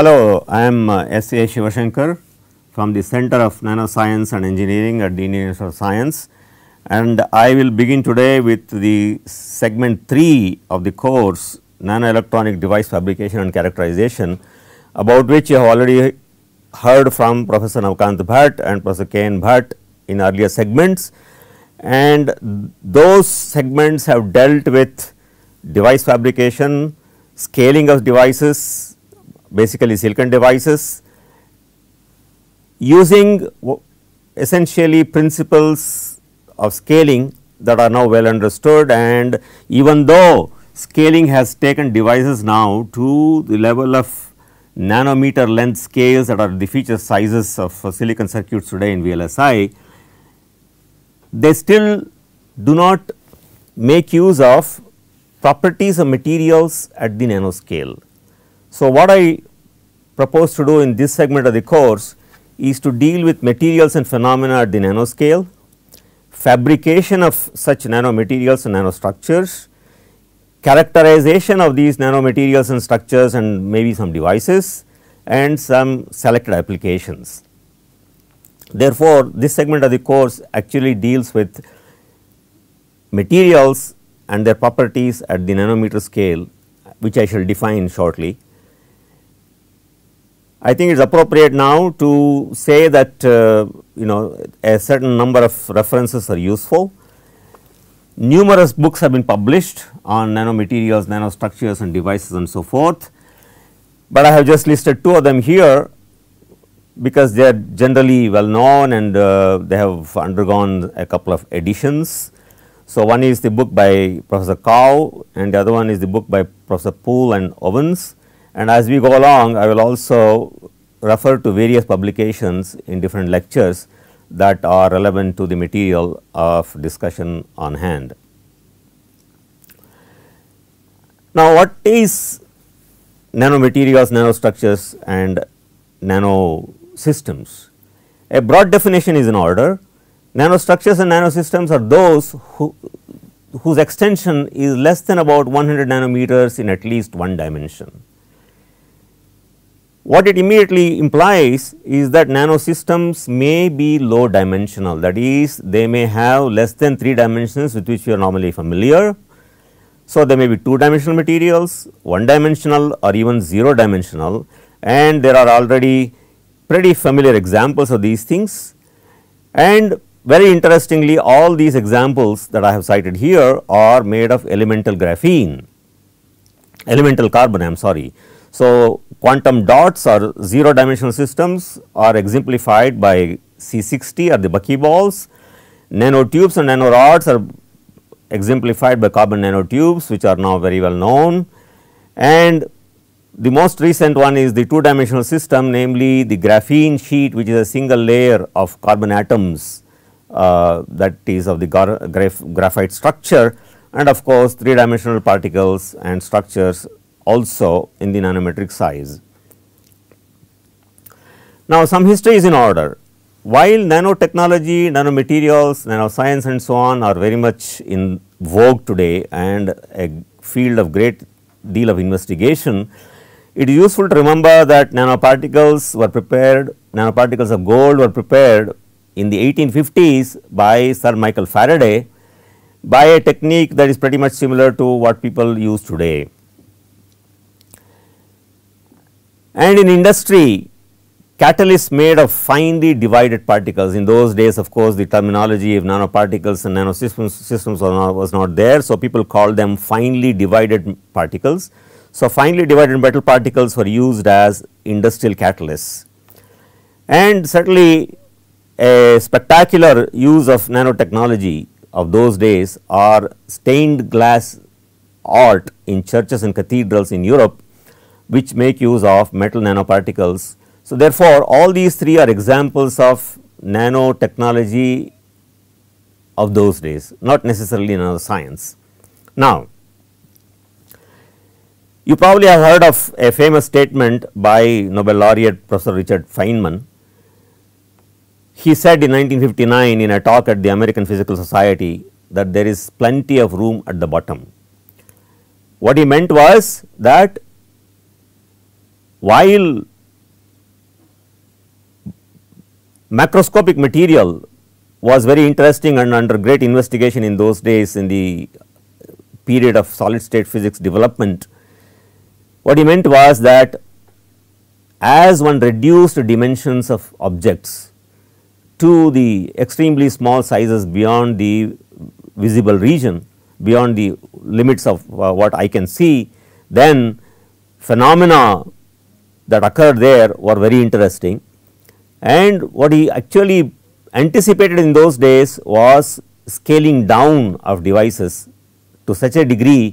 Hello, I am uh, S. A. Shivashankar from the Center of Nanoscience and Engineering at the Institute of Science and I will begin today with the segment 3 of the course Nanoelectronic Device Fabrication and Characterization about which you have already heard from Professor Navkant Bhatt and Professor K. N. Bhatt in earlier segments and those segments have dealt with device fabrication, scaling of devices, basically silicon devices using essentially principles of scaling that are now well understood and even though scaling has taken devices now to the level of nanometer length scales that are the feature sizes of uh, silicon circuits today in VLSI, they still do not make use of properties of materials at the nanoscale. So, what I propose to do in this segment of the course is to deal with materials and phenomena at the nanoscale, fabrication of such nanomaterials and nanostructures, characterization of these nanomaterials and structures and maybe some devices and some selected applications. Therefore, this segment of the course actually deals with materials and their properties at the nanometer scale which I shall define shortly I think it is appropriate now to say that uh, you know a certain number of references are useful. Numerous books have been published on nanomaterials, nanostructures and devices and so forth, but I have just listed two of them here because they are generally well known and uh, they have undergone a couple of editions. So, one is the book by Professor Kao and the other one is the book by Professor Poole and Owens. And as we go along, I will also refer to various publications in different lectures that are relevant to the material of discussion on hand. Now, what is nanomaterials, nanostructures and nanosystems? A broad definition is in order. Nanostructures and nanosystems are those who, whose extension is less than about 100 nanometers in at least one dimension. What it immediately implies is that nanosystems may be low dimensional that is they may have less than 3 dimensions with which you are normally familiar. So, they may be 2 dimensional materials, 1 dimensional or even 0 dimensional and there are already pretty familiar examples of these things. And very interestingly all these examples that I have cited here are made of elemental graphene, elemental carbon I am sorry. So, quantum dots or 0 dimensional systems are exemplified by C60 or the buckyballs. Nanotubes and nanorods are exemplified by carbon nanotubes which are now very well known. And the most recent one is the two dimensional system namely the graphene sheet which is a single layer of carbon atoms uh, that is of the graph graphite structure and of course, three dimensional particles and structures also in the nanometric size. Now, some history is in order. While nanotechnology, nanomaterials, nanoscience and so on are very much in vogue today and a field of great deal of investigation, it is useful to remember that nanoparticles were prepared, nanoparticles of gold were prepared in the 1850s by Sir Michael Faraday by a technique that is pretty much similar to what people use today. And in industry, catalysts made of finely divided particles. In those days, of course, the terminology of nanoparticles and nanosystems systems was not there. So, people called them finely divided particles. So, finely divided metal particles were used as industrial catalysts. And certainly, a spectacular use of nanotechnology of those days are stained glass art in churches and cathedrals in Europe which make use of metal nanoparticles. So, therefore, all these three are examples of nanotechnology of those days, not necessarily science. Now, you probably have heard of a famous statement by Nobel laureate Professor Richard Feynman. He said in 1959 in a talk at the American Physical Society that there is plenty of room at the bottom. What he meant was that while macroscopic material was very interesting and under great investigation in those days in the period of solid state physics development. What he meant was that as one reduced dimensions of objects to the extremely small sizes beyond the visible region, beyond the limits of uh, what I can see, then phenomena that occurred there were very interesting and what he actually anticipated in those days was scaling down of devices to such a degree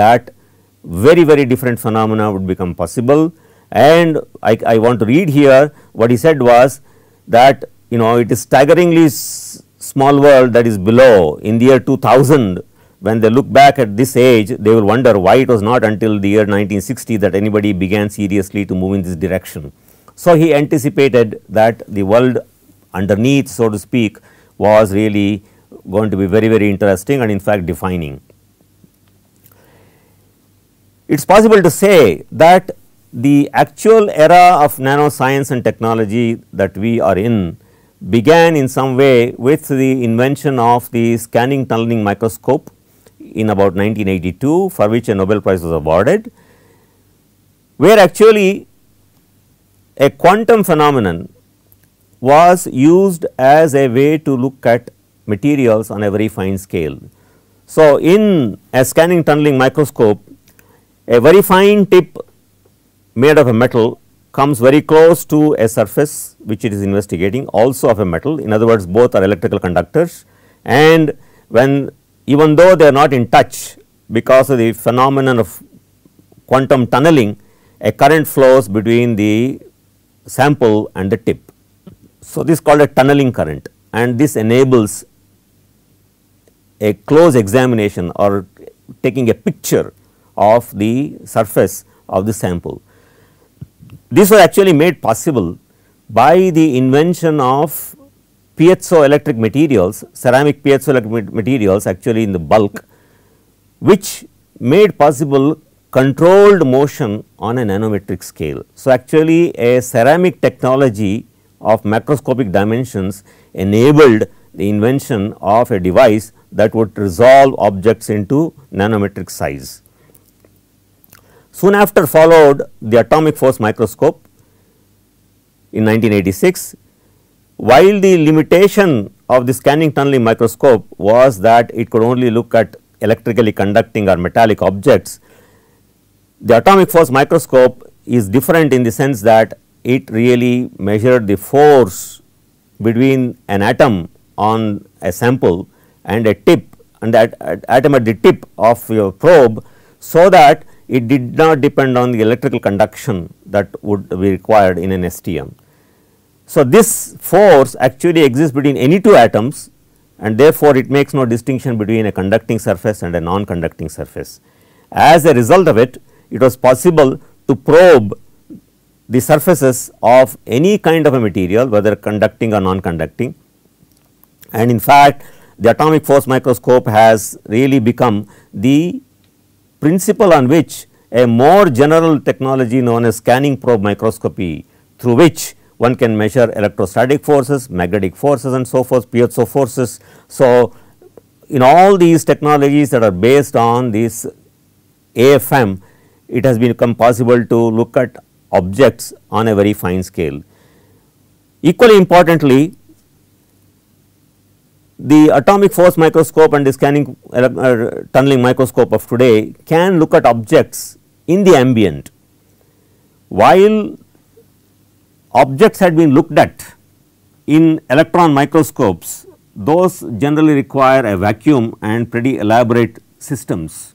that very very different phenomena would become possible and I, I want to read here what he said was that you know it is staggeringly small world that is below in the year 2000 when they look back at this age, they will wonder why it was not until the year 1960 that anybody began seriously to move in this direction. So, he anticipated that the world underneath so to speak was really going to be very very interesting and in fact defining. It is possible to say that the actual era of nanoscience and technology that we are in began in some way with the invention of the scanning tunneling microscope in about 1982 for which a Nobel Prize was awarded, where actually a quantum phenomenon was used as a way to look at materials on a very fine scale. So, in a scanning tunneling microscope, a very fine tip made of a metal comes very close to a surface which it is investigating also of a metal. In other words, both are electrical conductors and when even though they are not in touch because of the phenomenon of quantum tunneling, a current flows between the sample and the tip. So, this is called a tunneling current and this enables a close examination or taking a picture of the surface of the sample. This was actually made possible by the invention of piezoelectric materials, ceramic piezoelectric materials actually in the bulk, which made possible controlled motion on a nanometric scale. So, actually a ceramic technology of macroscopic dimensions enabled the invention of a device that would resolve objects into nanometric size. Soon after followed the atomic force microscope in 1986 while the limitation of the scanning tunneling microscope was that it could only look at electrically conducting or metallic objects, the atomic force microscope is different in the sense that it really measured the force between an atom on a sample and a tip and that atom at the tip of your probe. So, that it did not depend on the electrical conduction that would be required in an STM. So, this force actually exists between any two atoms and therefore, it makes no distinction between a conducting surface and a non-conducting surface. As a result of it, it was possible to probe the surfaces of any kind of a material whether conducting or non-conducting and in fact, the atomic force microscope has really become the principle on which a more general technology known as scanning probe microscopy through which one can measure electrostatic forces, magnetic forces and so forth, piezo forces. So, in all these technologies that are based on this AFM, it has become possible to look at objects on a very fine scale. Equally importantly, the atomic force microscope and the scanning uh, uh tunneling microscope of today can look at objects in the ambient while objects had been looked at in electron microscopes, those generally require a vacuum and pretty elaborate systems.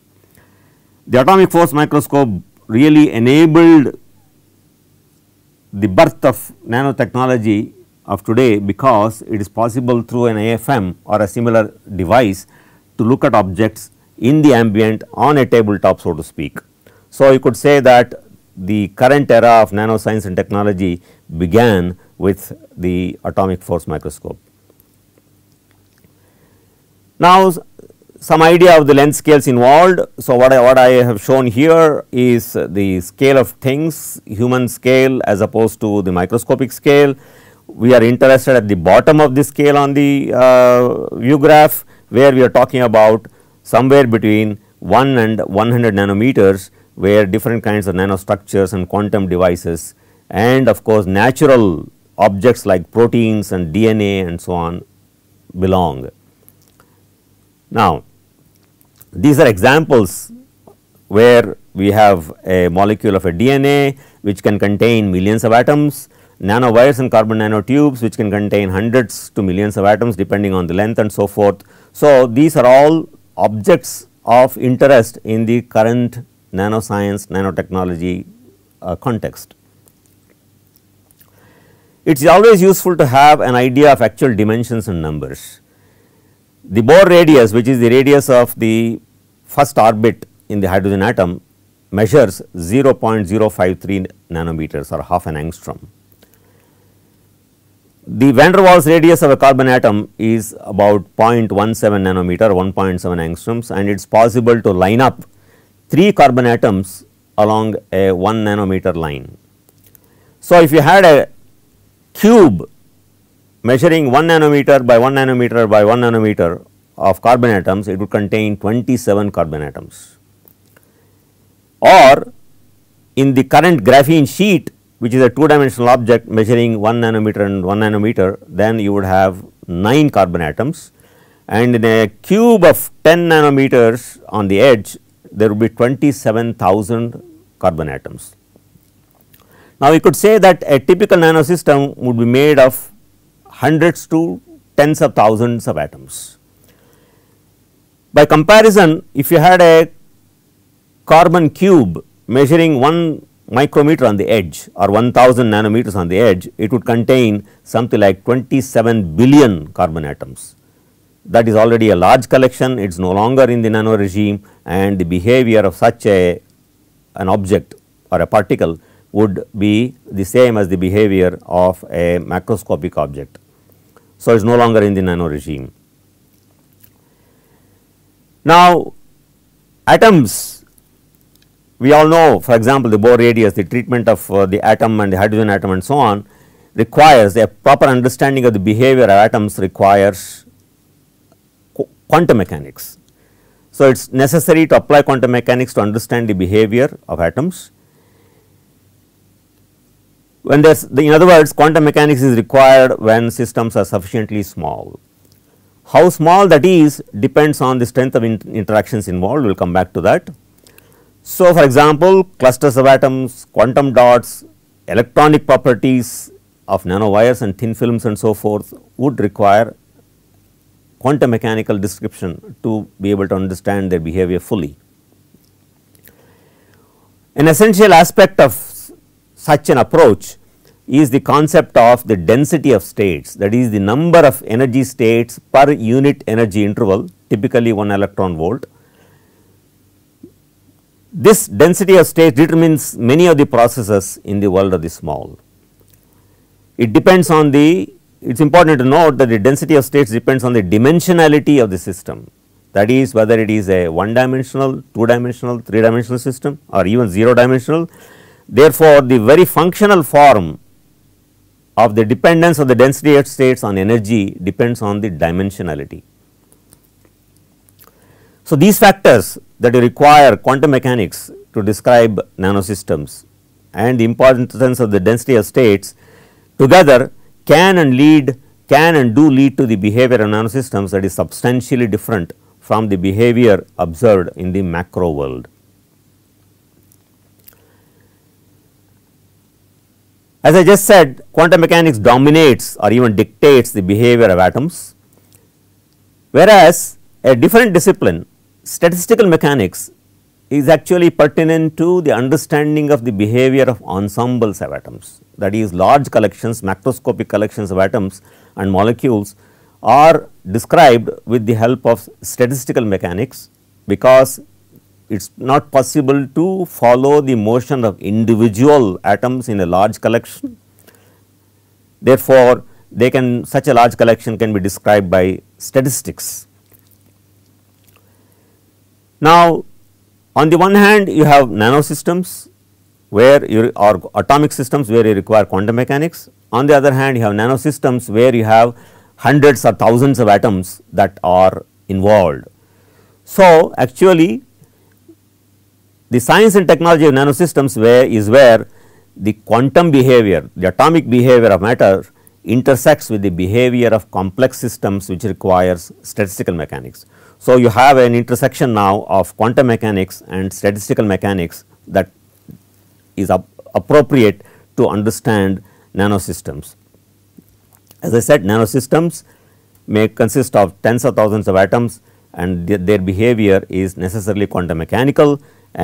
The atomic force microscope really enabled the birth of nanotechnology of today because it is possible through an AFM or a similar device to look at objects in the ambient on a tabletop so to speak. So, you could say that the current era of nanoscience and technology began with the atomic force microscope. Now, some idea of the length scales involved. So, what I, what I have shown here is the scale of things human scale as opposed to the microscopic scale. We are interested at the bottom of the scale on the uh, view graph where we are talking about somewhere between 1 and 100 nanometers where different kinds of nanostructures and quantum devices and of course, natural objects like proteins and DNA and so on belong. Now, these are examples where we have a molecule of a DNA which can contain millions of atoms, nanowires and carbon nanotubes which can contain hundreds to millions of atoms depending on the length and so forth. So, these are all objects of interest in the current nanoscience, nanotechnology uh, context. It is always useful to have an idea of actual dimensions and numbers. The Bohr radius which is the radius of the first orbit in the hydrogen atom measures 0.053 nanometers or half an angstrom. The van der Waals radius of a carbon atom is about 0.17 nanometer 1.7 angstroms and it is possible to line up 3 carbon atoms along a 1 nanometer line. So, if you had a cube measuring 1 nanometer by 1 nanometer by 1 nanometer of carbon atoms, it would contain 27 carbon atoms. Or in the current graphene sheet, which is a two dimensional object measuring 1 nanometer and 1 nanometer, then you would have 9 carbon atoms. And in a cube of 10 nanometers on the edge, there would be 27,000 carbon atoms. Now, we could say that a typical nanosystem would be made of hundreds to tens of thousands of atoms. By comparison, if you had a carbon cube measuring 1 micrometer on the edge or 1000 nanometers on the edge, it would contain something like 27 billion carbon atoms that is already a large collection, it is no longer in the nano regime and the behavior of such a an object or a particle would be the same as the behavior of a macroscopic object. So, it is no longer in the nano regime. Now, atoms we all know for example, the Bohr radius the treatment of uh, the atom and the hydrogen atom and so on requires a proper understanding of the behavior of atoms requires quantum mechanics. So, it is necessary to apply quantum mechanics to understand the behavior of atoms. When there is the, in other words quantum mechanics is required when systems are sufficiently small. How small that is depends on the strength of in interactions involved, we will come back to that. So, for example, clusters of atoms, quantum dots, electronic properties of nanowires and thin films and so forth would require quantum mechanical description to be able to understand their behavior fully. An essential aspect of such an approach is the concept of the density of states that is the number of energy states per unit energy interval typically 1 electron volt. This density of states determines many of the processes in the world of the small. It depends on the it is important to note that the density of states depends on the dimensionality of the system that is whether it is a one dimensional, two dimensional, three dimensional system or even zero dimensional. Therefore, the very functional form of the dependence of the density of states on energy depends on the dimensionality. So, these factors that you require quantum mechanics to describe nanosystems and the importance of the density of states together can and lead can and do lead to the behavior analysis systems that is substantially different from the behavior observed in the macro world. As I just said quantum mechanics dominates or even dictates the behavior of atoms, whereas a different discipline statistical mechanics is actually pertinent to the understanding of the behavior of ensembles of atoms that is large collections macroscopic collections of atoms and molecules are described with the help of statistical mechanics because it is not possible to follow the motion of individual atoms in a large collection. Therefore, they can such a large collection can be described by statistics. Now, on the one hand you have nanosystems where you or atomic systems where you require quantum mechanics. On the other hand you have nanosystems where you have hundreds or thousands of atoms that are involved. So, actually the science and technology of nanosystems where is where the quantum behavior, the atomic behavior of matter intersects with the behavior of complex systems which requires statistical mechanics. So, you have an intersection now of quantum mechanics and statistical mechanics that is appropriate to understand nanosystems. As I said nanosystems may consist of tens of thousands of atoms and th their behavior is necessarily quantum mechanical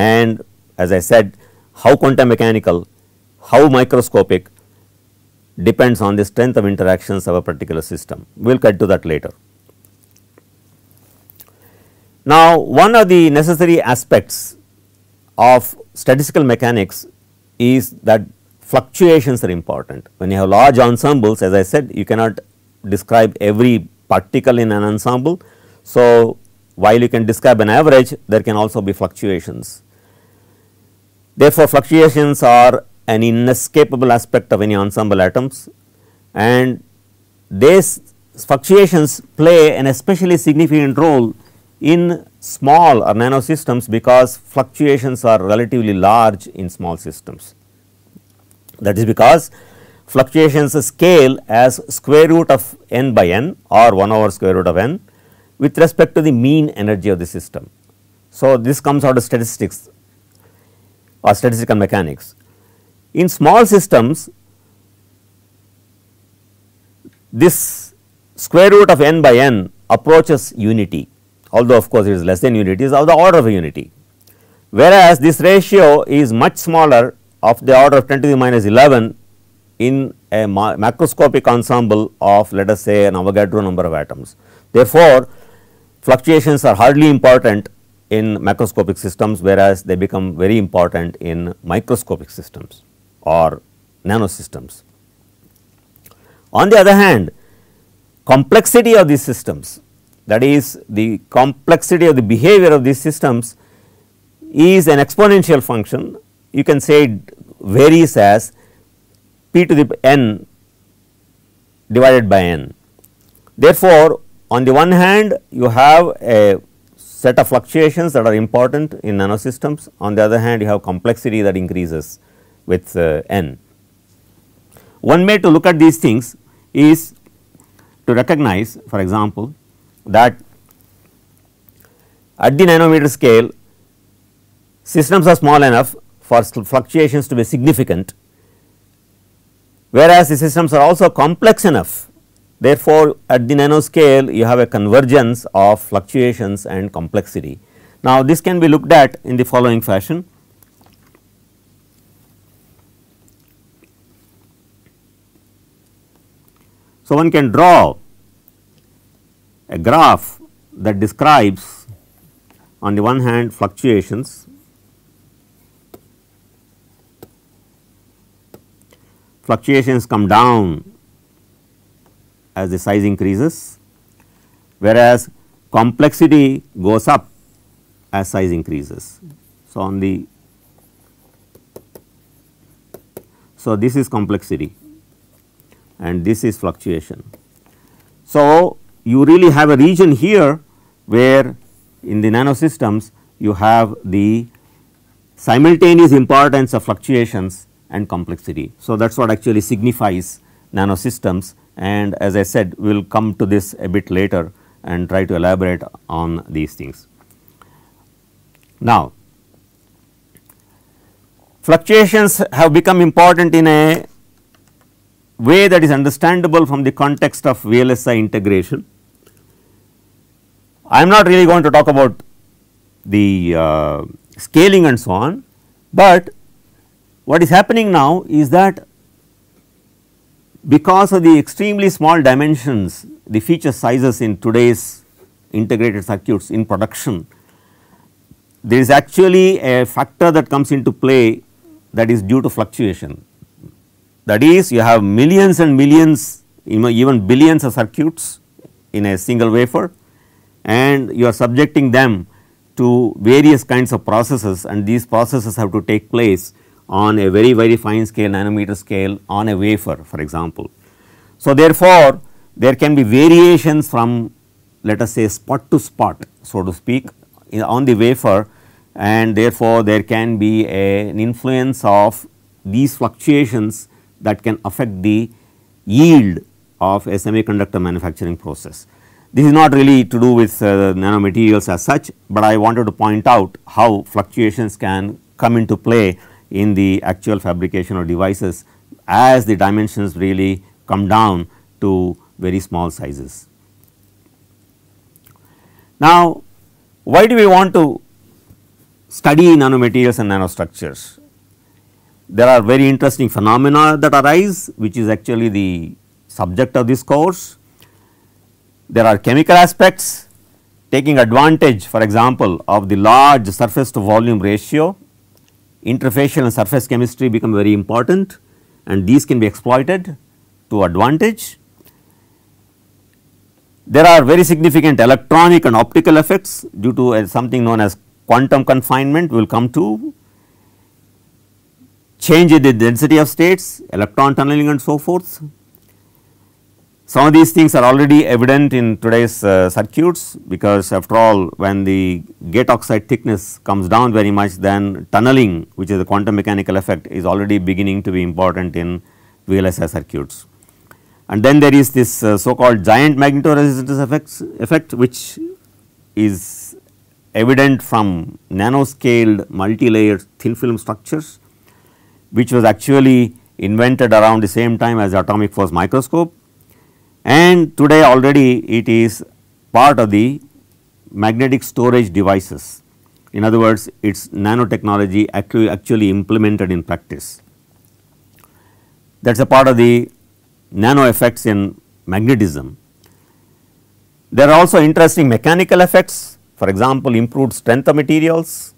and as I said how quantum mechanical, how microscopic depends on the strength of interactions of a particular system. We will get to that later. Now, one of the necessary aspects of statistical mechanics is that fluctuations are important. When you have large ensembles as I said you cannot describe every particle in an ensemble. So, while you can describe an average there can also be fluctuations. Therefore, fluctuations are an inescapable aspect of any ensemble atoms and these fluctuations play an especially significant role in small or nano systems because fluctuations are relatively large in small systems. That is because fluctuations scale as square root of n by n or 1 over square root of n with respect to the mean energy of the system. So, this comes out of statistics or statistical mechanics. In small systems, this square root of n by n approaches unity although of course it is less than unity is of the order of unity. Whereas, this ratio is much smaller of the order of 10 to the minus 11 in a ma macroscopic ensemble of let us say an Avogadro number of atoms. Therefore, fluctuations are hardly important in macroscopic systems whereas, they become very important in microscopic systems or nanosystems. On the other hand, complexity of these systems that is the complexity of the behavior of these systems is an exponential function you can say it varies as p to the n divided by n. Therefore, on the one hand you have a set of fluctuations that are important in nanosystems on the other hand you have complexity that increases with uh, n. One way to look at these things is to recognize for example, that at the nanometer scale systems are small enough for fluctuations to be significant whereas the systems are also complex enough therefore at the nano scale you have a convergence of fluctuations and complexity now this can be looked at in the following fashion so one can draw a graph that describes on the one hand fluctuations fluctuations come down as the size increases whereas complexity goes up as size increases. So, on the so this is complexity and this is fluctuation. So, you really have a region here where in the nanosystems you have the simultaneous importance of fluctuations and complexity. So, that is what actually signifies nanosystems and as I said we will come to this a bit later and try to elaborate on these things. Now, fluctuations have become important in a way that is understandable from the context of VLSI integration I am not really going to talk about the uh, scaling and so on, but what is happening now is that because of the extremely small dimensions, the feature sizes in today's integrated circuits in production, there is actually a factor that comes into play that is due to fluctuation. That is you have millions and millions even billions of circuits in a single wafer and you are subjecting them to various kinds of processes and these processes have to take place on a very very fine scale nanometer scale on a wafer for example. So, therefore, there can be variations from let us say spot to spot so to speak on the wafer and therefore, there can be a, an influence of these fluctuations that can affect the yield of a semiconductor manufacturing process. This is not really to do with uh, nanomaterials as such, but I wanted to point out how fluctuations can come into play in the actual fabrication of devices as the dimensions really come down to very small sizes. Now, why do we want to study nanomaterials and nanostructures? There are very interesting phenomena that arise which is actually the subject of this course there are chemical aspects taking advantage for example of the large surface to volume ratio, interfacial and surface chemistry become very important and these can be exploited to advantage. There are very significant electronic and optical effects due to uh, something known as quantum confinement will come to change in the density of states, electron tunneling and so forth. Some of these things are already evident in today's uh, circuits because after all when the gate oxide thickness comes down very much then tunneling which is the quantum mechanical effect is already beginning to be important in VLSI circuits. And then there is this uh, so called giant magnetoresistance effects, effect which is evident from nanoscaled multi-layered thin film structures which was actually invented around the same time as the atomic force microscope and today already it is part of the magnetic storage devices. In other words, it is nanotechnology actually, actually implemented in practice. That is a part of the nano effects in magnetism. There are also interesting mechanical effects, for example, improved strength of materials,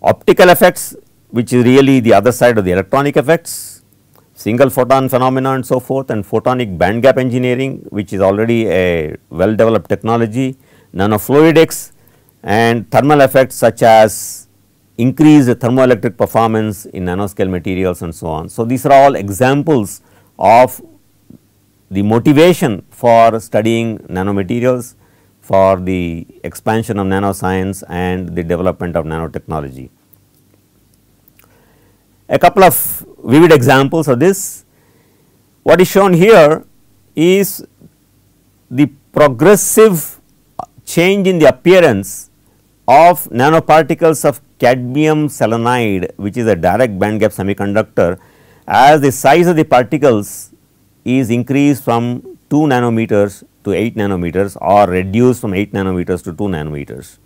optical effects, which is really the other side of the electronic effects, single photon phenomena and so forth and photonic band gap engineering which is already a well developed technology, nanofluidics and thermal effects such as increased thermoelectric performance in nanoscale materials and so on. So, these are all examples of the motivation for studying nanomaterials for the expansion of nanoscience and the development of nanotechnology. A couple of vivid examples of this. What is shown here is the progressive change in the appearance of nanoparticles of cadmium selenide which is a direct band gap semiconductor as the size of the particles is increased from 2 nanometers to 8 nanometers or reduced from 8 nanometers to 2 nanometers.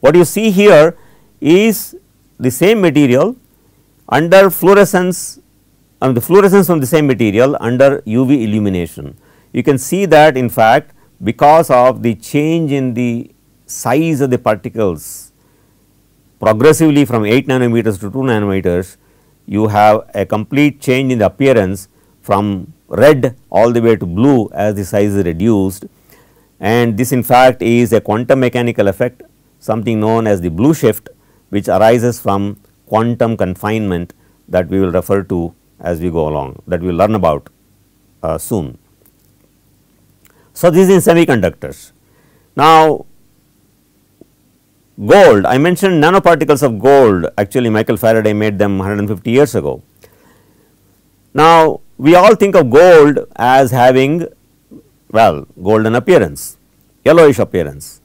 What you see here is the same material under fluorescence the fluorescence from the same material under UV illumination. You can see that in fact because of the change in the size of the particles progressively from 8 nanometers to 2 nanometers, you have a complete change in the appearance from red all the way to blue as the size is reduced and this in fact is a quantum mechanical effect something known as the blue shift which arises from quantum confinement that we will refer to as we go along that we will learn about uh, soon. So, this is in semiconductors. Now, gold I mentioned nanoparticles of gold actually Michael Faraday made them 150 years ago. Now, we all think of gold as having well golden appearance yellowish appearance,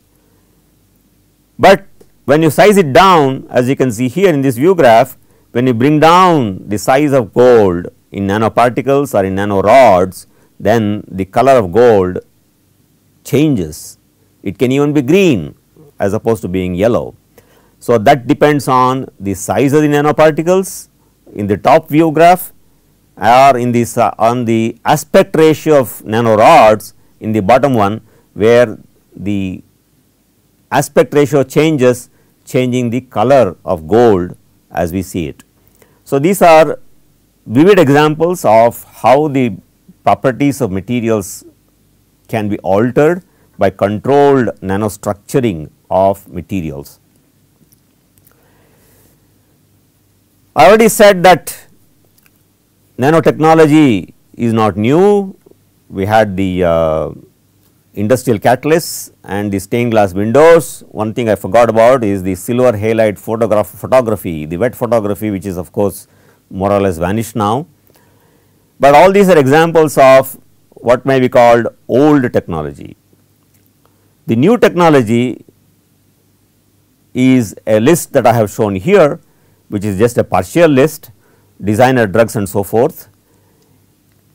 but when you size it down as you can see here in this view graph, when you bring down the size of gold in nanoparticles or in nanorods, then the color of gold changes. It can even be green as opposed to being yellow. So, that depends on the size of the nanoparticles in the top view graph or in this uh, on the aspect ratio of nanorods in the bottom one where the aspect ratio changes changing the color of gold as we see it. So, these are vivid examples of how the properties of materials can be altered by controlled nanostructuring of materials. I already said that nanotechnology is not new, we had the uh, industrial catalysts and the stained glass windows. One thing I forgot about is the silver halide photograph photography, the wet photography which is of course more or less vanished now. But all these are examples of what may be called old technology. The new technology is a list that I have shown here which is just a partial list designer drugs and so forth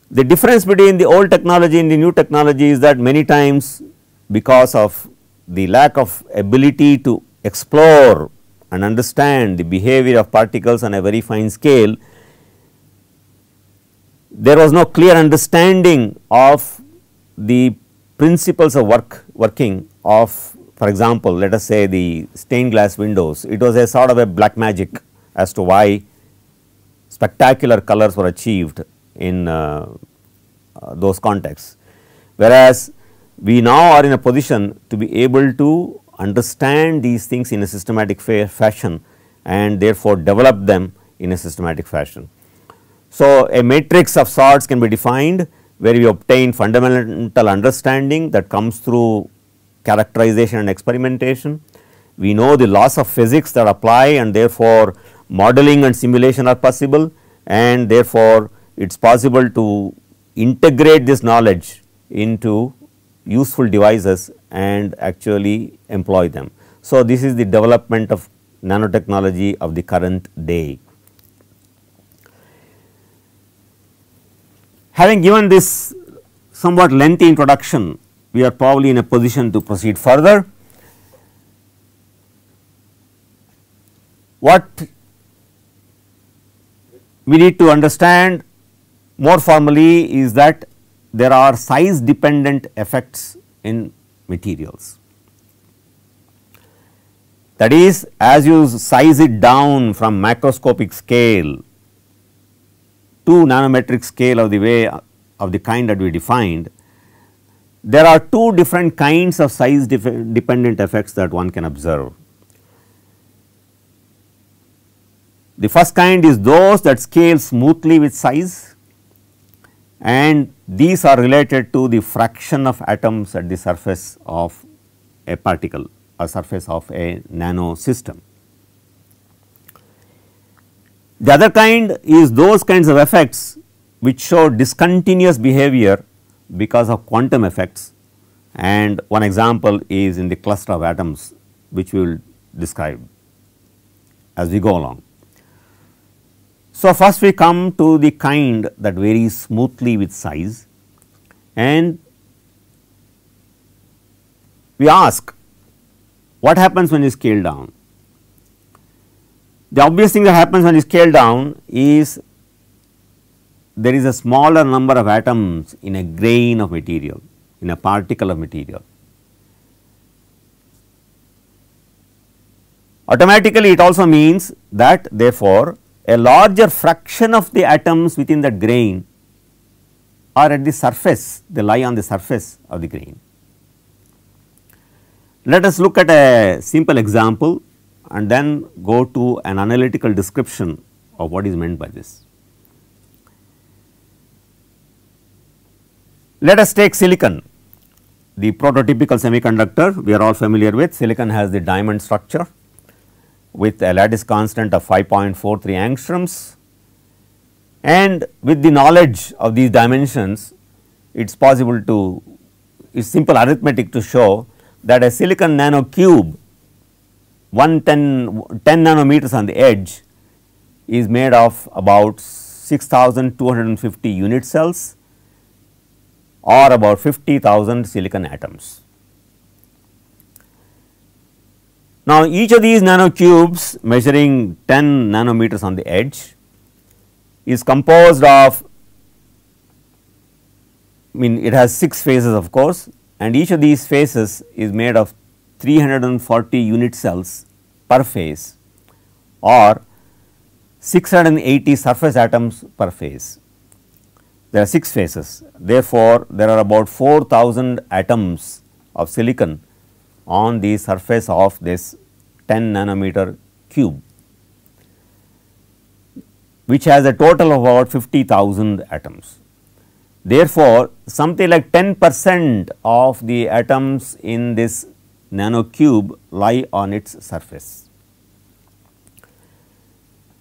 the difference between the old technology and the new technology is that many times because of the lack of ability to explore and understand the behavior of particles on a very fine scale, there was no clear understanding of the principles of work working of for example, let us say the stained glass windows, it was a sort of a black magic as to why spectacular colors were achieved in uh, uh, those contexts. Whereas, we now are in a position to be able to understand these things in a systematic fashion and therefore, develop them in a systematic fashion. So, a matrix of sorts can be defined where we obtain fundamental understanding that comes through characterization and experimentation. We know the laws of physics that apply and therefore, modeling and simulation are possible and therefore, it is possible to integrate this knowledge into useful devices and actually employ them. So, this is the development of nanotechnology of the current day. Having given this somewhat lengthy introduction, we are probably in a position to proceed further. What we need to understand more formally is that there are size dependent effects in materials. That is as you size it down from macroscopic scale to nanometric scale of the way of the kind that we defined, there are two different kinds of size dependent effects that one can observe. The first kind is those that scale smoothly with size and these are related to the fraction of atoms at the surface of a particle or surface of a nano system. The other kind is those kinds of effects which show discontinuous behavior because of quantum effects and one example is in the cluster of atoms which we will describe as we go along. So, first we come to the kind that varies smoothly with size and we ask what happens when you scale down. The obvious thing that happens when you scale down is there is a smaller number of atoms in a grain of material, in a particle of material. Automatically it also means that therefore, a larger fraction of the atoms within that grain are at the surface, they lie on the surface of the grain. Let us look at a simple example and then go to an analytical description of what is meant by this. Let us take silicon, the prototypical semiconductor we are all familiar with, silicon has the diamond structure with a lattice constant of 5.43 angstroms and with the knowledge of these dimensions it is possible to it is simple arithmetic to show that a silicon cube, 110 10 nanometers on the edge is made of about 6250 unit cells or about 50,000 silicon atoms. Now, each of these nanotubes measuring 10 nanometers on the edge is composed of I mean it has 6 phases of course and each of these phases is made of 340 unit cells per phase or 680 surface atoms per phase. There are 6 phases therefore, there are about 4000 atoms of silicon on the surface of this 10 nanometer cube which has a total of about 50,000 atoms. Therefore, something like 10 percent of the atoms in this nano cube lie on its surface.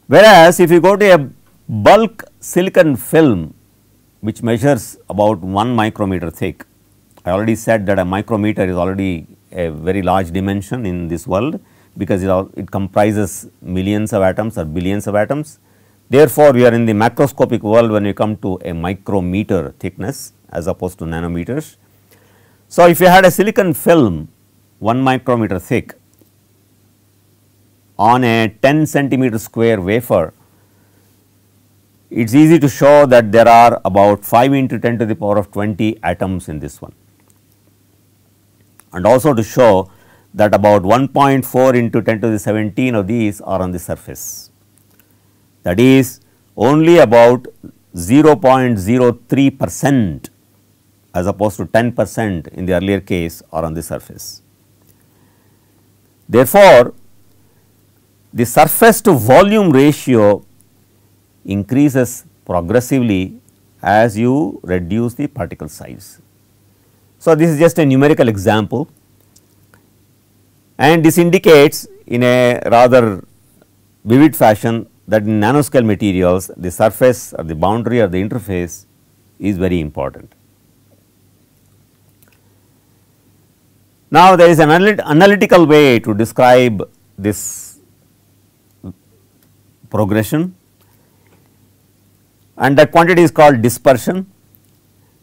Whereas, if you go to a bulk silicon film which measures about 1 micrometer thick, I already said that a micrometer is already a very large dimension in this world because it, all, it comprises millions of atoms or billions of atoms. Therefore, we are in the macroscopic world when we come to a micrometer thickness as opposed to nanometers. So, if you had a silicon film 1 micrometer thick on a 10 centimeter square wafer, it is easy to show that there are about 5 into 10 to the power of 20 atoms in this one and also to show that about 1.4 into 10 to the 17 of these are on the surface. That is only about 0.03 percent as opposed to 10 percent in the earlier case are on the surface. Therefore, the surface to volume ratio increases progressively as you reduce the particle size. So, this is just a numerical example and this indicates in a rather vivid fashion that in nanoscale materials the surface or the boundary or the interface is very important. Now, there is an analytical way to describe this progression and that quantity is called dispersion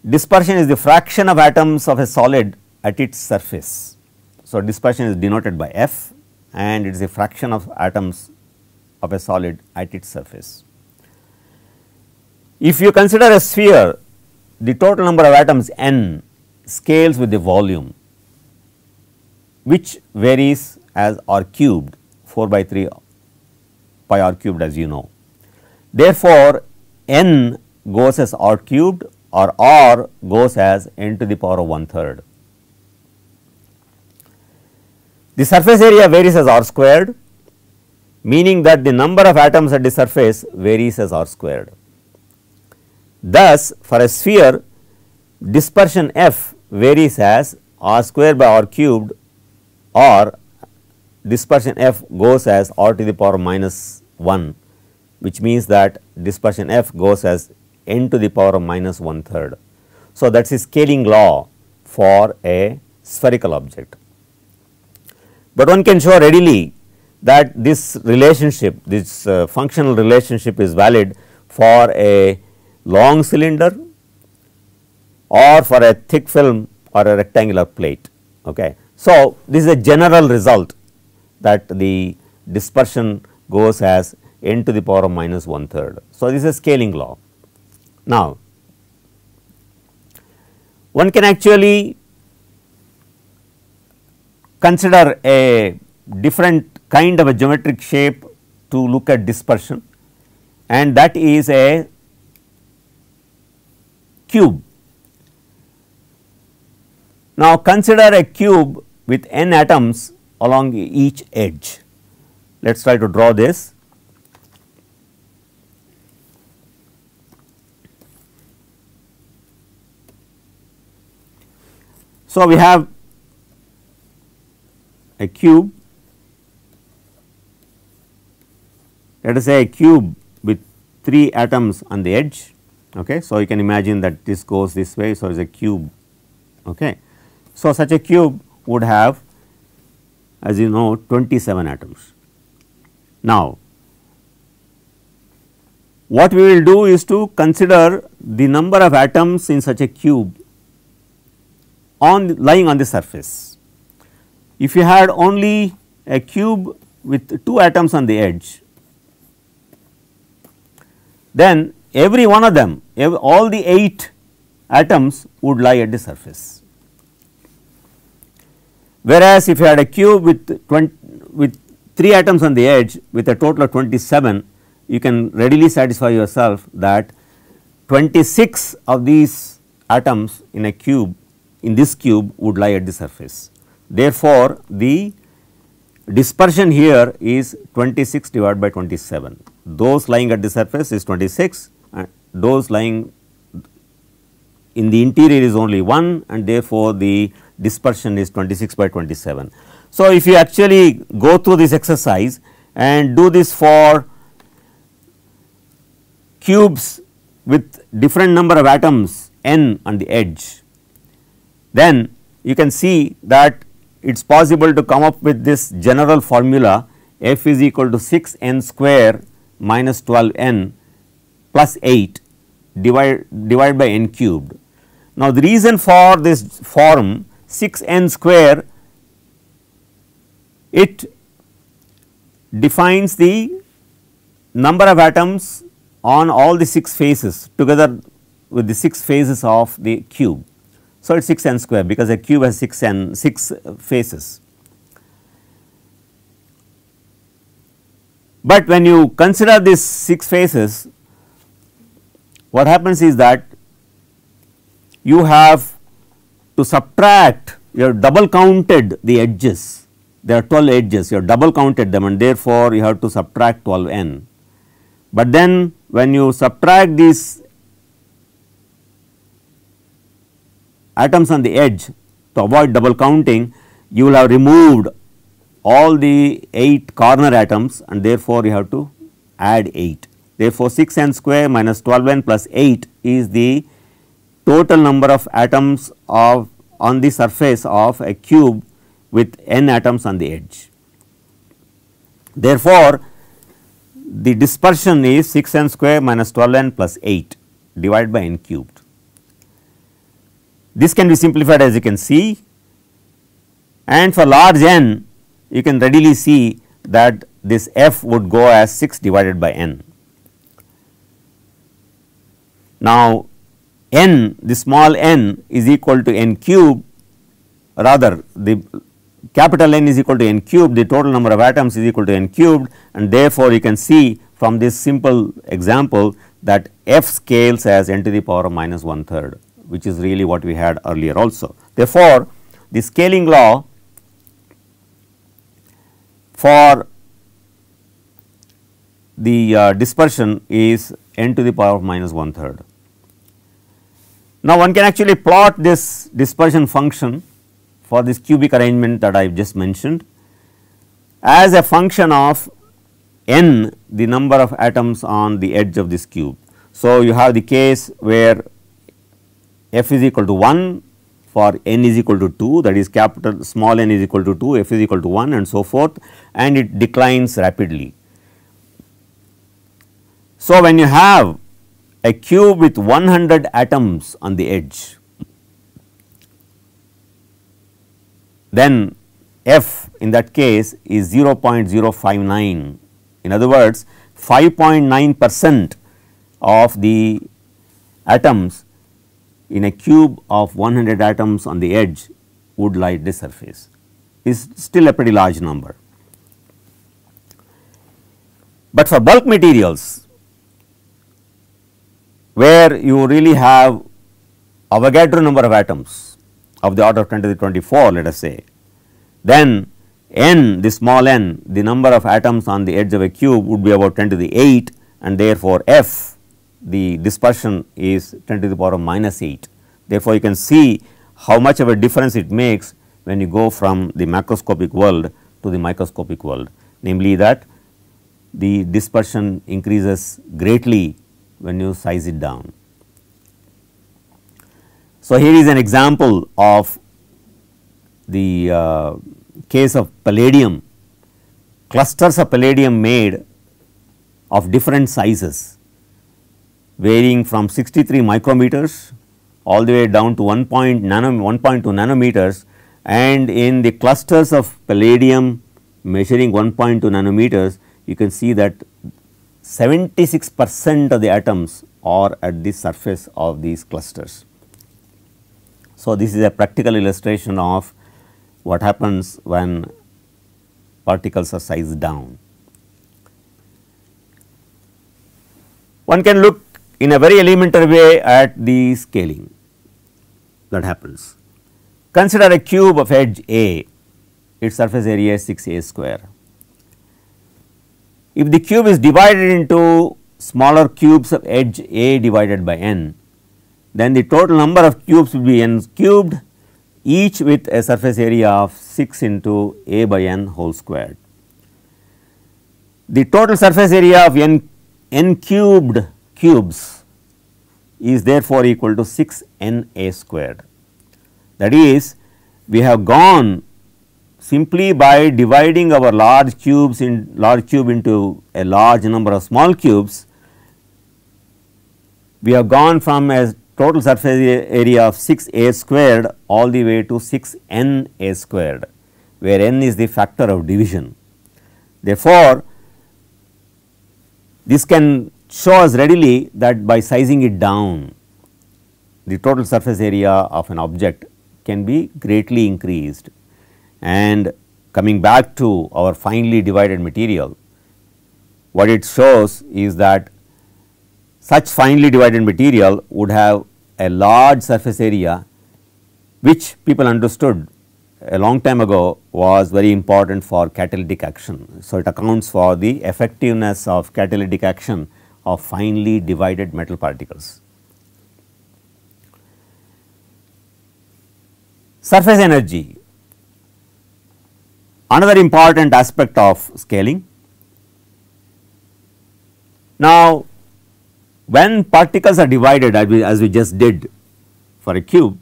dispersion is the fraction of atoms of a solid at its surface. So, dispersion is denoted by F and it is a fraction of atoms of a solid at its surface. If you consider a sphere, the total number of atoms n scales with the volume which varies as r cubed 4 by 3 pi r cubed as you know. Therefore, n goes as r cubed or r goes as n to the power of one third. The surface area varies as r squared, meaning that the number of atoms at the surface varies as r squared. Thus, for a sphere, dispersion f varies as r square by r cubed or dispersion f goes as r to the power minus 1, which means that dispersion f goes as n to the power of minus one third. So, that is the scaling law for a spherical object. But one can show readily that this relationship, this uh, functional relationship is valid for a long cylinder or for a thick film or a rectangular plate. Okay. So, this is a general result that the dispersion goes as n to the power of minus one third. So, this is a scaling law. Now, one can actually consider a different kind of a geometric shape to look at dispersion and that is a cube. Now, consider a cube with n atoms along each edge. Let us try to draw this. So, we have a cube let us say a cube with 3 atoms on the edge. Okay. So, you can imagine that this goes this way. So, it is a cube. Okay. So, such a cube would have as you know 27 atoms. Now, what we will do is to consider the number of atoms in such a cube on lying on the surface. If you had only a cube with 2 atoms on the edge, then every one of them every, all the 8 atoms would lie at the surface. Whereas, if you had a cube with 20, with 3 atoms on the edge with a total of 27, you can readily satisfy yourself that 26 of these atoms in a cube in this cube would lie at the surface. Therefore, the dispersion here is 26 divided by 27. Those lying at the surface is 26 and those lying in the interior is only 1 and therefore, the dispersion is 26 by 27. So, if you actually go through this exercise and do this for cubes with different number of atoms n on the edge then you can see that it is possible to come up with this general formula f is equal to 6 n square minus 12 n plus 8 divide, divide by n cubed. Now, the reason for this form 6 n square it defines the number of atoms on all the 6 faces together with the 6 faces of the cube. So, it is 6 n square because a cube has 6 n 6 faces. But when you consider these 6 faces, what happens is that you have to subtract you have double counted the edges there are 12 edges you have double counted them and therefore, you have to subtract 12 n. But then when you subtract these atoms on the edge to avoid double counting you will have removed all the 8 corner atoms and therefore, you have to add 8. Therefore, 6 n square minus 12 n plus 8 is the total number of atoms of on the surface of a cube with n atoms on the edge. Therefore, the dispersion is 6 n square minus 12 n plus 8 divided by n cube. This can be simplified as you can see and for large n you can readily see that this f would go as 6 divided by n. Now, n the small n is equal to n cube rather the capital N is equal to n cubed the total number of atoms is equal to n cubed and therefore, you can see from this simple example that f scales as n to the power of minus one third which is really what we had earlier also. Therefore, the scaling law for the uh, dispersion is n to the power of minus one third. Now, one can actually plot this dispersion function for this cubic arrangement that I have just mentioned as a function of n the number of atoms on the edge of this cube. So, you have the case where f is equal to 1 for n is equal to 2 that is capital small n is equal to 2, f is equal to 1 and so forth and it declines rapidly. So, when you have a cube with 100 atoms on the edge, then f in that case is 0 0.059. In other words, 5.9 percent of the atoms in a cube of 100 atoms on the edge would lie the surface is still a pretty large number. But for bulk materials where you really have Avogadro number of atoms of the order of 10 to the 24 let us say, then n the small n the number of atoms on the edge of a cube would be about 10 to the 8 and therefore f the dispersion is 10 to the power of minus 8. Therefore, you can see how much of a difference it makes when you go from the macroscopic world to the microscopic world, namely that the dispersion increases greatly when you size it down. So, here is an example of the uh, case of palladium, clusters of palladium made of different sizes varying from 63 micrometers all the way down to 1 1.2 nanometers and in the clusters of palladium measuring 1.2 nanometers you can see that 76 percent of the atoms are at the surface of these clusters. So, this is a practical illustration of what happens when particles are sized down. One can look in a very elementary way at the scaling that happens. Consider a cube of edge A, its surface area is 6 a square. If the cube is divided into smaller cubes of edge A divided by n, then the total number of cubes will be n cubed each with a surface area of 6 into a by n whole squared. The total surface area of n, n cubed cubes is therefore equal to 6 n a squared. That is we have gone simply by dividing our large cubes in large cube into a large number of small cubes, we have gone from a total surface area of 6 a squared all the way to 6 n a squared, where n is the factor of division. Therefore, this can show us readily that by sizing it down, the total surface area of an object can be greatly increased and coming back to our finely divided material, what it shows is that such finely divided material would have a large surface area which people understood a long time ago was very important for catalytic action. So, it accounts for the effectiveness of catalytic action of finely divided metal particles. Surface energy, another important aspect of scaling. Now, when particles are divided as we, as we just did for a cube,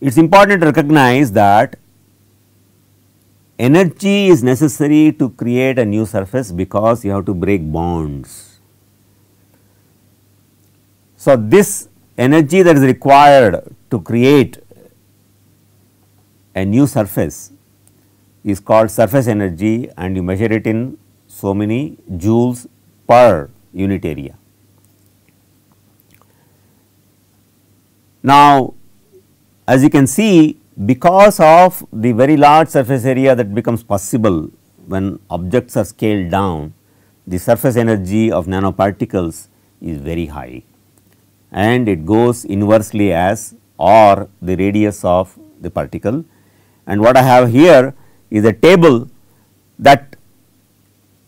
it is important to recognize that energy is necessary to create a new surface because you have to break bonds. So, this energy that is required to create a new surface is called surface energy and you measure it in so many joules per unit area. Now, as you can see because of the very large surface area that becomes possible when objects are scaled down, the surface energy of nanoparticles is very high and it goes inversely as or the radius of the particle. And what I have here is a table that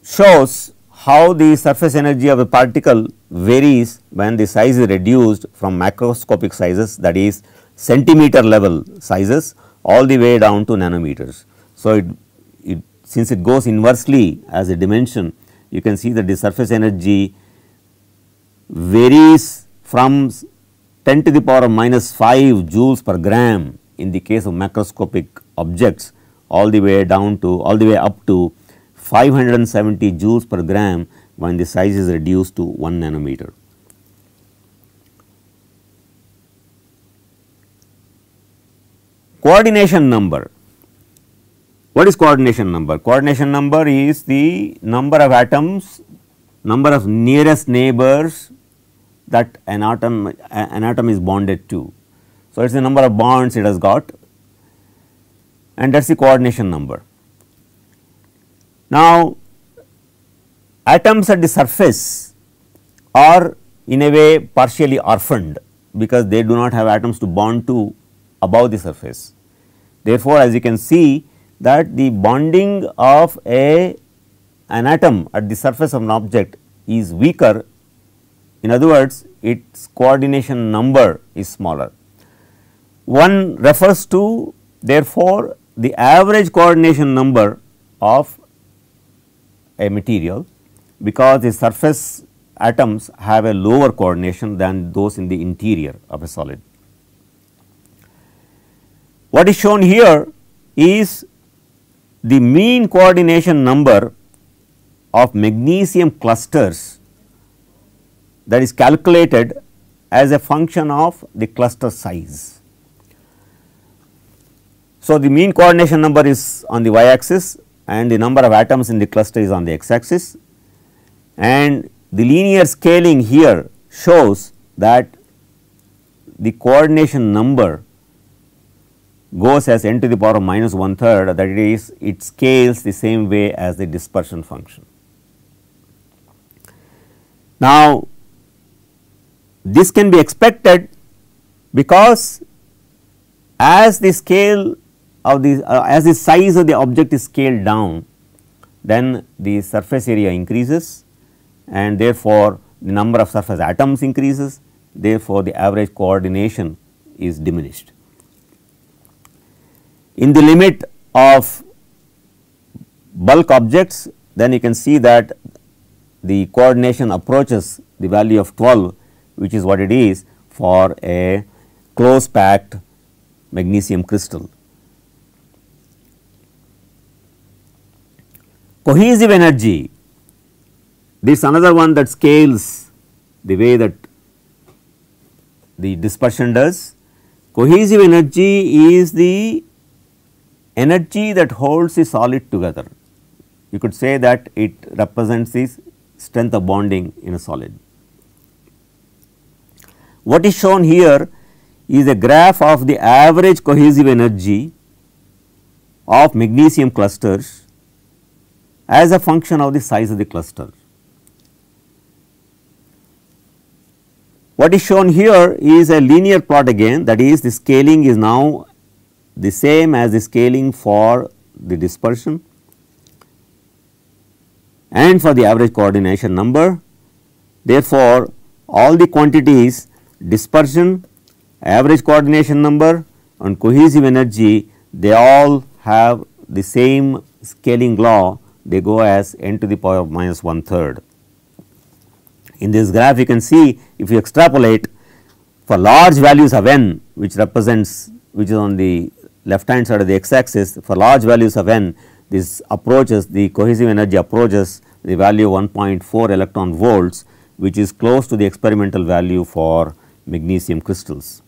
shows how the surface energy of a particle varies when the size is reduced from macroscopic sizes that is centimeter level sizes all the way down to nanometers. So, it, it since it goes inversely as a dimension you can see that the surface energy varies from 10 to the power of minus 5 joules per gram in the case of macroscopic objects all the way down to all the way up to 570 joules per gram when the size is reduced to 1 nanometer. coordination number. What is coordination number? Coordination number is the number of atoms, number of nearest neighbors that an atom, an atom is bonded to. So, it is the number of bonds it has got and that is the coordination number. Now, atoms at the surface are in a way partially orphaned because they do not have atoms to bond to above the surface. Therefore, as you can see that the bonding of a an atom at the surface of an object is weaker. In other words, its coordination number is smaller. One refers to therefore, the average coordination number of a material because the surface atoms have a lower coordination than those in the interior of a solid. What is shown here is the mean coordination number of magnesium clusters that is calculated as a function of the cluster size. So, the mean coordination number is on the y axis and the number of atoms in the cluster is on the x axis and the linear scaling here shows that the coordination number goes as n to the power of minus one third that is it scales the same way as the dispersion function. Now, this can be expected because as the scale of the uh, as the size of the object is scaled down then the surface area increases and therefore, the number of surface atoms increases therefore, the average coordination is diminished in the limit of bulk objects then you can see that the coordination approaches the value of 12 which is what it is for a close packed magnesium crystal. Cohesive energy this another one that scales the way that the dispersion does. Cohesive energy is the energy that holds the solid together. You could say that it represents the strength of bonding in a solid. What is shown here is a graph of the average cohesive energy of magnesium clusters as a function of the size of the cluster. What is shown here is a linear plot again that is the scaling is now the same as the scaling for the dispersion and for the average coordination number. Therefore, all the quantities dispersion, average coordination number and cohesive energy they all have the same scaling law they go as n to the power of minus one third. In this graph you can see if you extrapolate for large values of n which represents which is on the left hand side of the x axis for large values of n this approaches the cohesive energy approaches the value 1.4 electron volts which is close to the experimental value for magnesium crystals.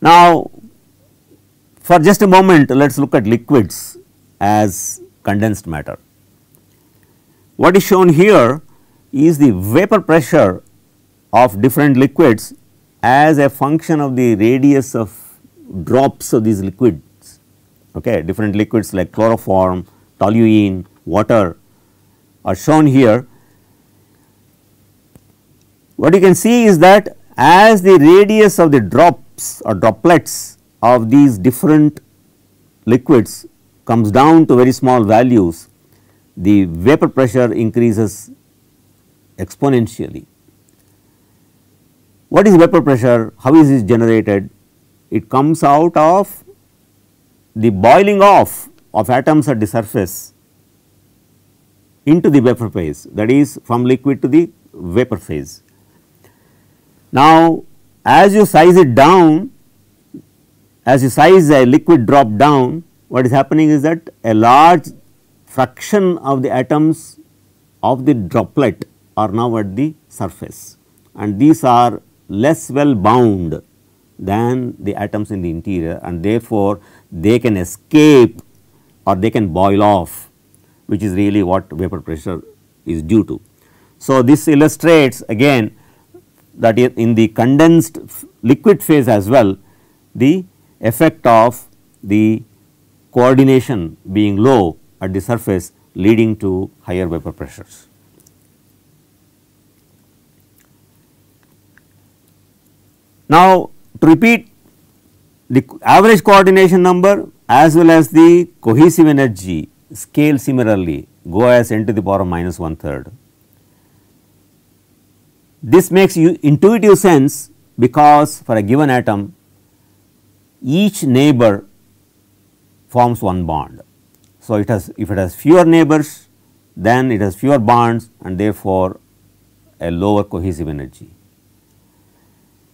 Now, for just a moment let us look at liquids as condensed matter. What is shown here is the vapor pressure of different liquids as a function of the radius of drops of these liquids, okay, different liquids like chloroform, toluene, water are shown here. What you can see is that as the radius of the drops or droplets of these different liquids comes down to very small values, the vapor pressure increases exponentially. What is vapor pressure? How is it generated? It comes out of the boiling off of atoms at the surface into the vapor phase that is from liquid to the vapor phase. Now, as you size it down, as you size a liquid drop down, what is happening is that a large fraction of the atoms of the droplet are now at the surface and these are less well bound than the atoms in the interior and therefore, they can escape or they can boil off which is really what vapor pressure is due to. So, this illustrates again that in the condensed liquid phase as well the effect of the coordination being low at the surface leading to higher vapor pressures. Now, to repeat the average coordination number as well as the cohesive energy scale similarly go as n to the power of minus one third. This makes you intuitive sense because for a given atom each neighbor forms one bond. So, it has if it has fewer neighbors then it has fewer bonds and therefore, a lower cohesive energy.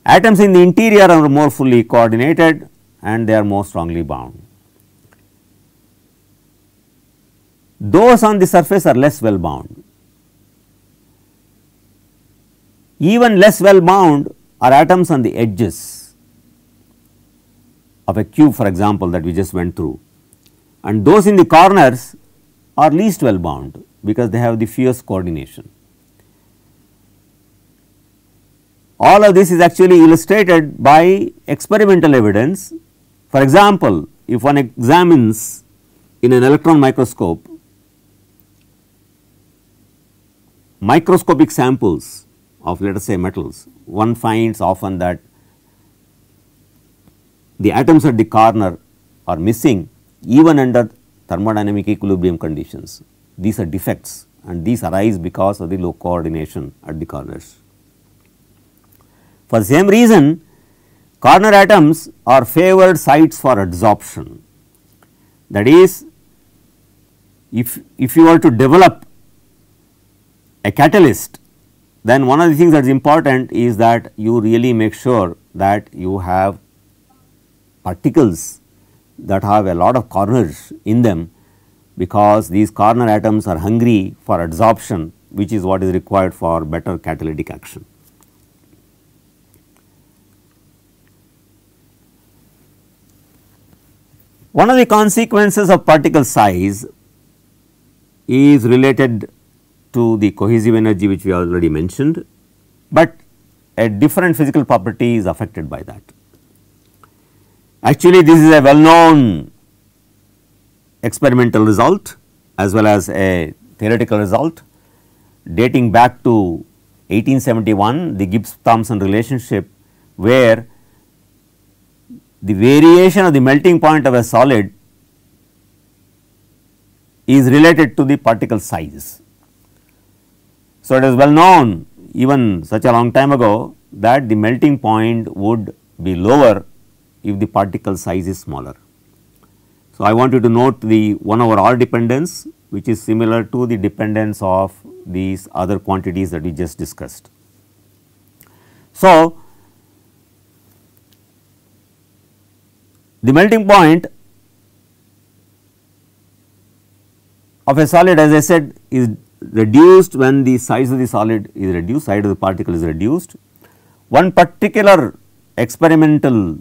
Atoms in the interior are more fully coordinated and they are more strongly bound. Those on the surface are less well bound. Even less well bound are atoms on the edges of a cube for example that we just went through and those in the corners are least well bound because they have the fewest coordination. All of this is actually illustrated by experimental evidence. For example, if one examines in an electron microscope microscopic samples of let us say metals, one finds often that the atoms at the corner are missing even under thermodynamic equilibrium conditions. These are defects and these arise because of the low coordination at the corners. For the same reason corner atoms are favored sites for adsorption that is if, if you are to develop a catalyst then one of the things that is important is that you really make sure that you have particles that have a lot of corners in them because these corner atoms are hungry for adsorption which is what is required for better catalytic action. One of the consequences of particle size is related to the cohesive energy which we already mentioned, but a different physical property is affected by that. Actually, this is a well known experimental result as well as a theoretical result dating back to 1871 the Gibbs Thomson relationship where the variation of the melting point of a solid is related to the particle size. So, it is well known even such a long time ago that the melting point would be lower if the particle size is smaller. So, I want you to note the 1 over r dependence which is similar to the dependence of these other quantities that we just discussed. So, The melting point of a solid as I said is reduced when the size of the solid is reduced, size of the particle is reduced. One particular experimental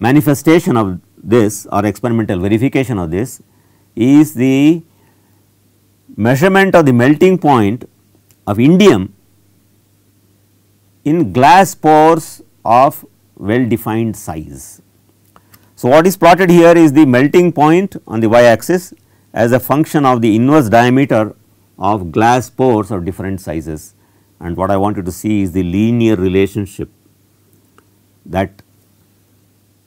manifestation of this or experimental verification of this is the measurement of the melting point of indium in glass pores of well defined size. So, what is plotted here is the melting point on the y axis as a function of the inverse diameter of glass pores of different sizes and what I wanted to see is the linear relationship that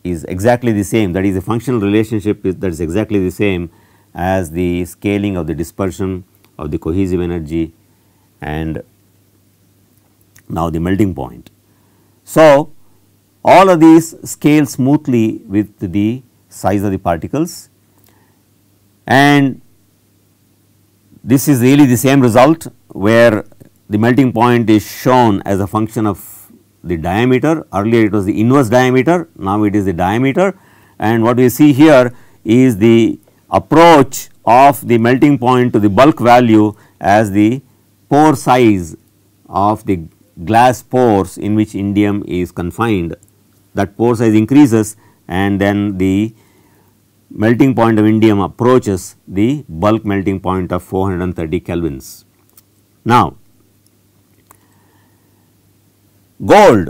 is exactly the same that is a functional relationship is, that is exactly the same as the scaling of the dispersion of the cohesive energy and now the melting point. So, all of these scale smoothly with the size of the particles and this is really the same result where the melting point is shown as a function of the diameter. Earlier it was the inverse diameter, now it is the diameter and what we see here is the approach of the melting point to the bulk value as the pore size of the glass pores in which indium is confined that pore size increases and then the melting point of indium approaches the bulk melting point of 430 kelvins. Now, gold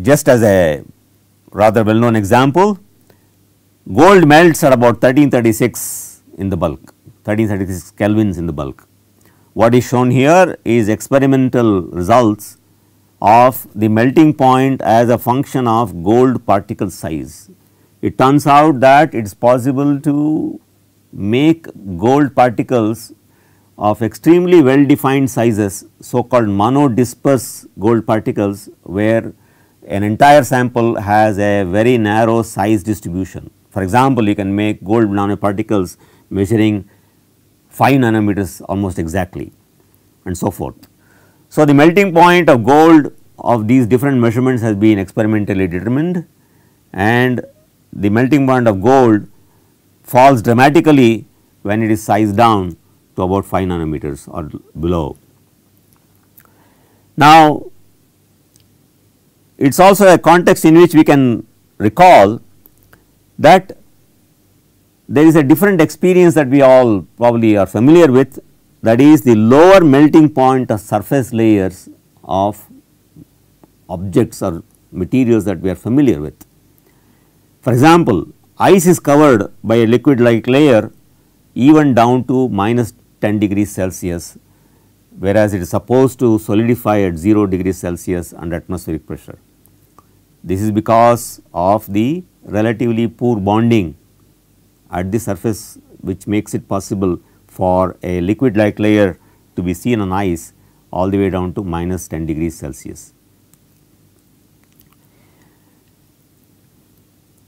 just as a rather well known example, gold melts at about 1336 in the bulk, 1336 kelvins in the bulk. What is shown here is experimental results of the melting point as a function of gold particle size. It turns out that it is possible to make gold particles of extremely well defined sizes so called monodisperse gold particles where an entire sample has a very narrow size distribution. For example, you can make gold nanoparticles measuring 5 nanometers almost exactly and so forth. So, the melting point of gold of these different measurements has been experimentally determined and the melting point of gold falls dramatically when it is sized down to about 5 nanometers or below. Now, it is also a context in which we can recall that there is a different experience that we all probably are familiar with that is the lower melting point of surface layers of objects or materials that we are familiar with. For example, ice is covered by a liquid like layer even down to minus 10 degrees Celsius whereas it is supposed to solidify at 0 degrees Celsius under atmospheric pressure. This is because of the relatively poor bonding at the surface which makes it possible for a liquid like layer to be seen on ice all the way down to minus 10 degrees Celsius.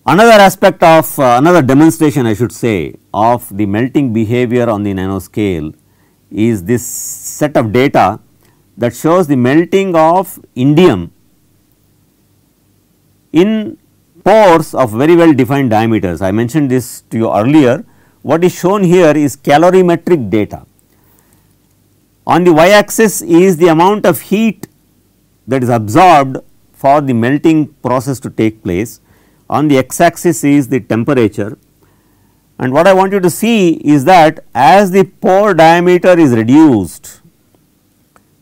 Another aspect of uh, another demonstration I should say of the melting behavior on the nanoscale is this set of data that shows the melting of indium in pores of very well defined diameters. I mentioned this to you earlier what is shown here is calorimetric data. On the y axis is the amount of heat that is absorbed for the melting process to take place. On the x axis is the temperature and what I want you to see is that as the pore diameter is reduced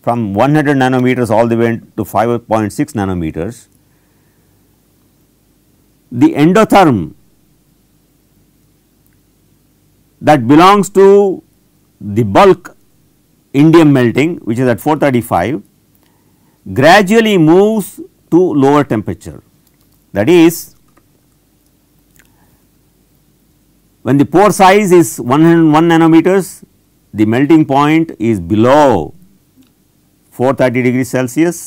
from 100 nanometers all the way to 5.6 nanometers, the endotherm that belongs to the bulk indium melting which is at 435 gradually moves to lower temperature. That is when the pore size is 101 nanometers the melting point is below 430 degrees Celsius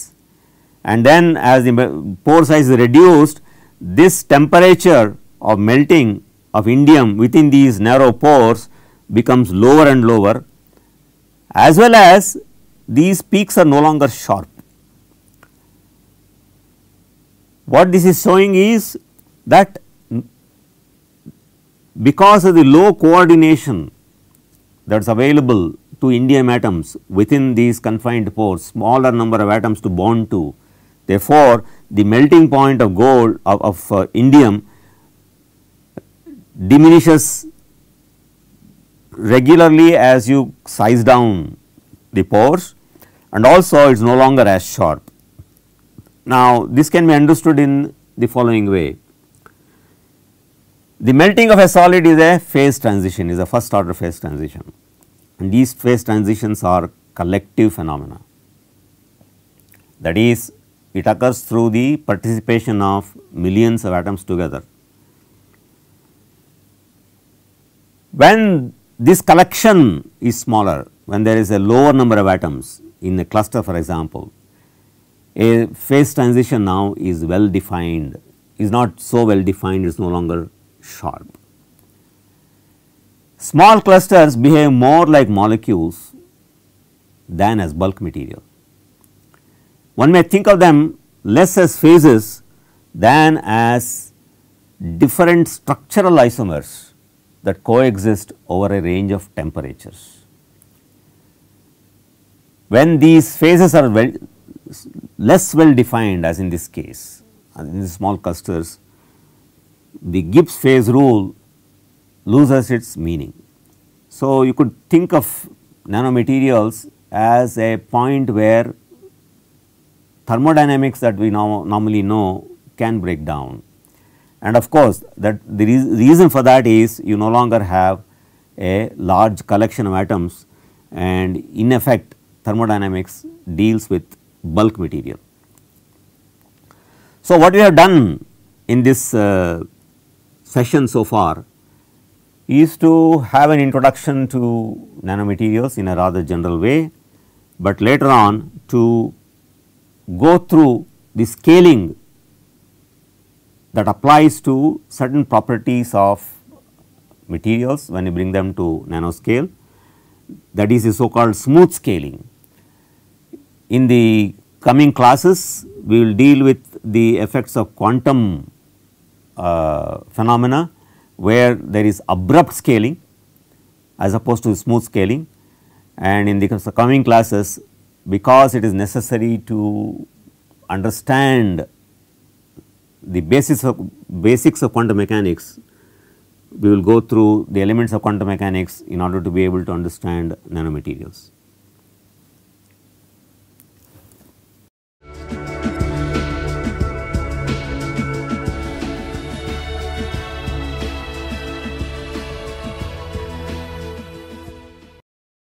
and then as the pore size is reduced this temperature of melting of indium within these narrow pores becomes lower and lower as well as these peaks are no longer sharp. What this is showing is that because of the low coordination that is available to indium atoms within these confined pores, smaller number of atoms to bond to. Therefore, the melting point of gold of, of uh, indium diminishes regularly as you size down the pores and also it is no longer as sharp. Now, this can be understood in the following way. The melting of a solid is a phase transition is a first order phase transition and these phase transitions are collective phenomena. That is it occurs through the participation of millions of atoms together When this collection is smaller, when there is a lower number of atoms in a cluster for example, a phase transition now is well defined, is not so well defined, is no longer sharp. Small clusters behave more like molecules than as bulk material. One may think of them less as phases than as different structural isomers that coexist over a range of temperatures. When these phases are well, less well defined as in this case, in the small clusters, the Gibbs phase rule loses its meaning. So, you could think of nanomaterials as a point where thermodynamics that we now normally know can break down and of course, that the re reason for that is you no longer have a large collection of atoms and in effect thermodynamics deals with bulk material. So, what we have done in this uh, session so far is to have an introduction to nanomaterials in a rather general way, but later on to go through the scaling that applies to certain properties of materials when you bring them to nanoscale that is the so called smooth scaling. In the coming classes we will deal with the effects of quantum uh, phenomena where there is abrupt scaling as opposed to smooth scaling and in the coming classes because it is necessary to understand the basis of basics of quantum mechanics, we will go through the elements of quantum mechanics in order to be able to understand nanomaterials.